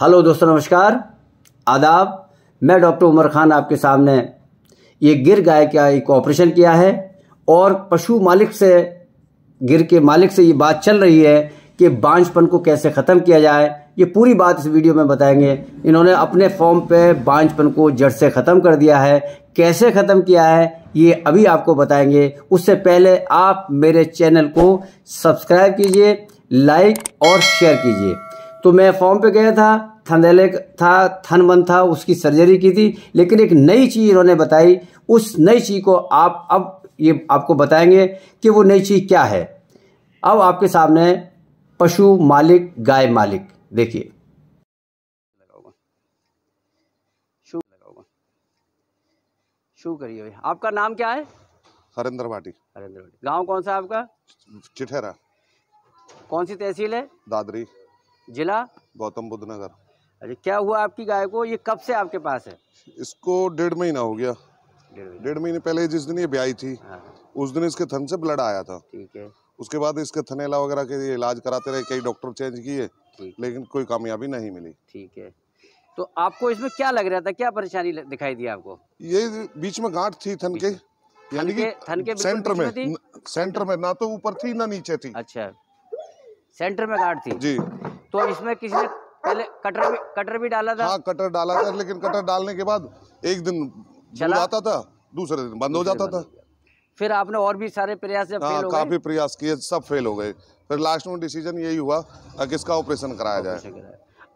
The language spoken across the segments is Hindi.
हेलो दोस्तों नमस्कार आदाब मैं डॉक्टर उमर खान आपके सामने ये गिर गाय का एक ऑपरेशन किया है और पशु मालिक से गिर के मालिक से ये बात चल रही है कि बांझपन को कैसे ख़त्म किया जाए ये पूरी बात इस वीडियो में बताएंगे इन्होंने अपने फॉर्म पे बांझपन को जड़ से ख़त्म कर दिया है कैसे ख़त्म किया है ये अभी आपको बताएंगे उससे पहले आप मेरे चैनल को सब्सक्राइब कीजिए लाइक और शेयर कीजिए तो मैं फॉर्म पे गया था थनदेले था थन बन था उसकी सर्जरी की थी लेकिन एक नई चीज़ इन्होंने बताई उस नई चीज़ को आप अब ये आपको बताएंगे कि वो नई चीज़ क्या है अब आपके सामने पशु मालिक गाय मालिक देखिए शुरू करिए आपका नाम क्या है हरेंद्र भाटी हरेंद्र भाटी गाँव कौन सा आपका चिठेरा कौन सी तहसील है दादरी जिला गौतम बुद्ध नगर अच्छा क्या हुआ आपकी गाय को ये कब से आपके पास है इसको डेढ़ महीना हो गया डेढ़ महीने पहले जिस दिन ये ब्याई थी हाँ। उस दिन इसके थन से ब्लड आया था ठीक है उसके बाद इसके थनेला वगैरह के इलाज कराते रहे कई डॉक्टर चेंज किए लेकिन कोई कामयाबी नहीं मिली ठीक है तो आपको इसमें क्या लग रहा था क्या परेशानी दिखाई दी आपको ये बीच में गांठ थी थन के यानी कि थन के सेंटर में, में सेंटर में ना तो ऊपर थी ना नीचे थी अच्छा सेंटर में गांठ थी जी तो इसमें किसी ने पहले कटर भी कटर भी डाला था हाँ कटर डाला था लेकिन कटर डालने के बाद एक दिन चला था दूसरे दिन बंद हो जाता था फिर आपने और भी सारे प्रयास हाँ, काफी प्रयास किए सब फेल हो गए फिर लास्ट में डिसीजन यही हुआ कि इसका ऑपरेशन कराया जाए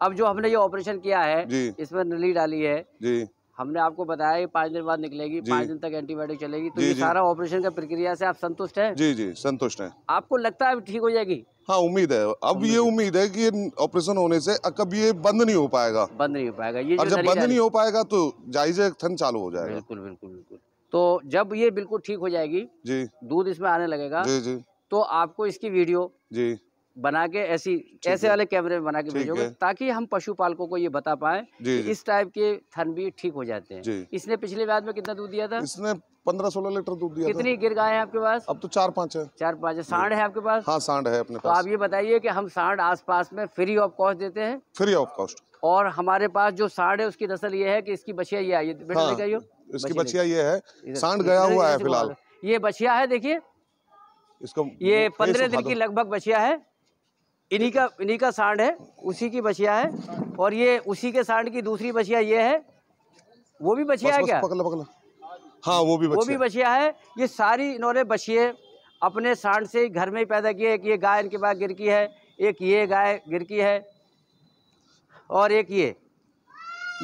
अब जो हमने ये ऑपरेशन किया है इसमें नली डाली है जी हमने आपको बताया पाँच दिन बाद निकलेगी पाँच दिन तक एंटीबायोटिक चलेगी तो ये सारा ऑपरेशन का प्रक्रिया से आप संतुष्ट हैं जी जी संतुष्ट हैं आपको लगता है ठीक हो जाएगी हाँ उम्मीद है अब ये उम्मीद है कि ये ऑपरेशन होने से कब ये बंद नहीं हो पाएगा बंद नहीं हो पाएगा ये और जब बंद नहीं हो पाएगा तो जायजे थन चालू हो जाएगा बिल्कुल बिल्कुल बिल्कुल तो जब ये बिल्कुल ठीक हो जाएगी जी दूध इसमें आने लगेगा जी जी तो आपको इसकी वीडियो जी बना के ऐसी ऐसे वाले कैमरे में बना के भेजोगे ताकि हम पशुपालकों को ये बता पाए इस टाइप के थन भी ठीक हो जाते हैं इसने पिछले ब्याज में कितना दूध दिया था इसने पंद्रह सोलह लीटर दूध दिया कितनी गिर गाय है आपके पास अब तो चार पाँच है चार पाँच है सांड है आपके पास हाँ सांड है अपने तो आप ये बताइए कि हम सांड आसपास में फ्री ऑफ कॉस्ट देते हैं फ्री ऑफ कॉस्ट और हमारे पास जो सांड है उसकी नसल ये है कि इसकी बछिया ये आई बेटा हाँ, इसकी बछिया ये है सांड गया हुआ है फिलहाल ये बछिया है देखिए इसको ये पंद्रह दिन की लगभग बछिया है इन्हीं का इन्हीं का सांड है उसी की बछिया है और ये उसी के सांड की दूसरी बछिया ये है वो भी बछिया है क्या पकला पकला हाँ वो भी वो भी बछिया है ये सारी इन्होंने बछिए अपने सांड से घर में ही पैदा किए एक ये गाय इनके पास गिरकी है एक ये गाय गिरकी है और एक ये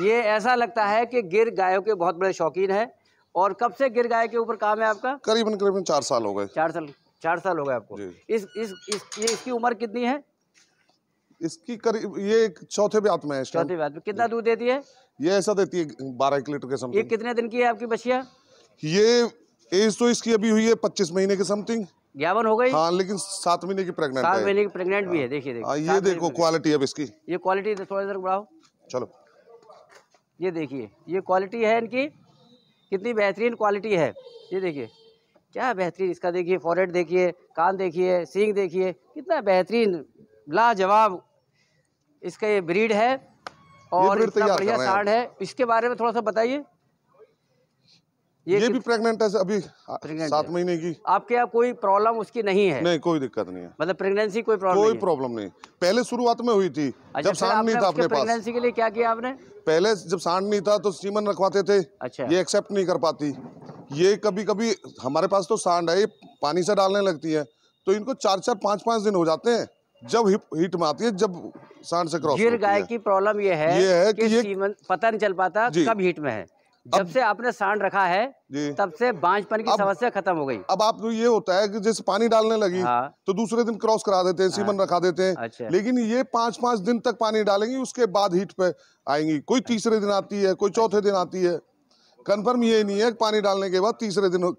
ये ऐसा लगता है कि गिर गायों के बहुत बड़े शौकीन है और कब से गिर गाय के ऊपर काम है आपका करीबन करीबन चार साल हो गए चार साल चार साल हो गए आपको इस इस, इस इसकी उम्र कितनी है इसकी करीब ये चौथे ब्यात में है चौथे ब्यात में कितना दूध देती है ये ऐसा देती है बारह एक लीटर के समथिंग ये कितने दिन की है आपकी बछिया ये एज तो इसकी अभी हुई है पच्चीस महीने के समथिंग ग्यावन हो गई हाँ लेकिन सात महीने की प्रेगनेंट हाँ। हाँ, सात महीने की प्रेगनेंट भी है देखिए देखिए ये देखो क्वालिटी अब इसकी ये क्वालिटी थोड़ा देर बढ़ाओ चलो ये देखिए ये क्वालिटी है इनकी कितनी बेहतरीन क्वालिटी है ये देखिए क्या बेहतरीन इसका देखिए फॉरेट देखिए कान देखिए सींग देखिए कितना बेहतरीन लाजवाब इसका ये ब्रीड है और इतना बढ़िया सांड है इसके बारे में थोड़ा सा बताइए ये, ये भी प्रेग्नेंट है अभी सात महीने की आपके यहाँ कोई प्रॉब्लम उसकी नहीं है नहीं कोई दिक्कत नहीं है मतलब प्रेगनेंसी कोई प्रॉब्लम कोई प्रॉब्लम नहीं पहले शुरुआत में हुई थी जब अच्छा, सांड नहीं था अपने पास प्रेगनेंसी के लिए क्या किया आपने पहले जब सांड नहीं था तो सीमन रखवाते थे अच्छा ये एक्सेप्ट नहीं कर पाती ये कभी कभी हमारे पास तो सांड है ये पानी से डालने लगती है तो इनको चार चार पाँच पाँच दिन हो जाते हैं जब हिट में आती है जब सांड से क्रॉस गिर गाय की प्रॉब्लम ये है ये है कि, ये... पता नहीं चल पाता कब हीट में है जब से आपने सांड रखा है तब से बांझपन की समस्या खत्म हो गई अब आप तो ये होता है कि जैसे पानी डालने लगी हाँ। तो दूसरे दिन क्रॉस करा देते हैं हाँ। सीमन हाँ। रखा देते हैं अच्छा। लेकिन ये पांच पांच दिन तक पानी डालेंगी उसके बाद हीट पे आएंगी कोई अच्छा। तीसरे दिन आती है कोई चौथे दिन आती है कंफर्म ये नहीं है पानी डालने के बाद तीसरे दिन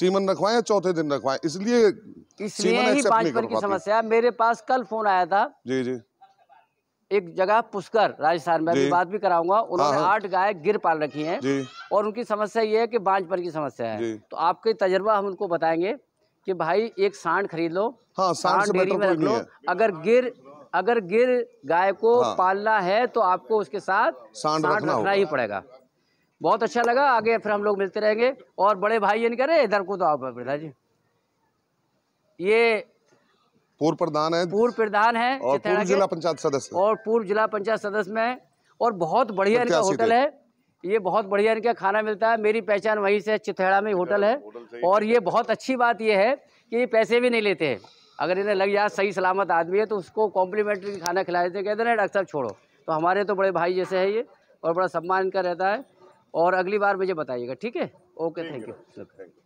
सीमन रखवाए चौथे दिन रखवाए इसलिए समस्या मेरे पास कल फोन आया था जी जी एक जगह पुष्कर राजस्थान में अभी बात भी कराऊंगा हाँ, उन्होंने हाँ। आठ गाय गिर पाल रखी हैं और उनकी समस्या ये है कि बांझ पर की समस्या है तो आपके तजर्बा हम उनको बताएंगे कि भाई एक सांड खरीद लो हाँ, सांड डेयरी में रख लो अगर गिर अगर गिर गाय को हाँ। पालना है तो आपको उसके साथ सांड, सांड रखना, रखना ही पड़ेगा बहुत अच्छा लगा आगे फिर हम लोग मिलते रहेंगे और बड़े भाई ये नहीं करे इधर को तो आप जी ये पूर्व प्रधान है पूर्व प्रधान है और पूर्व जिला पंचायत सदस्य और पूर्व जिला पंचायत सदस्य में और बहुत बढ़िया इनका होटल है ये बहुत बढ़िया इनका खाना मिलता है मेरी पहचान वहीं से चिथेड़ा में होटल है और ये बहुत अच्छी बात ये है कि ये पैसे भी नहीं लेते हैं अगर इन्हें लग जाए सही सलामत आदमी है तो उसको कॉम्प्लीमेंट्री खाना खिला देते कहते ना डॉक्टर साहब छोड़ो तो हमारे तो बड़े भाई जैसे है ये और बड़ा सम्मान इनका रहता है और अगली बार मुझे बताइएगा ठीक है ओके थैंक यू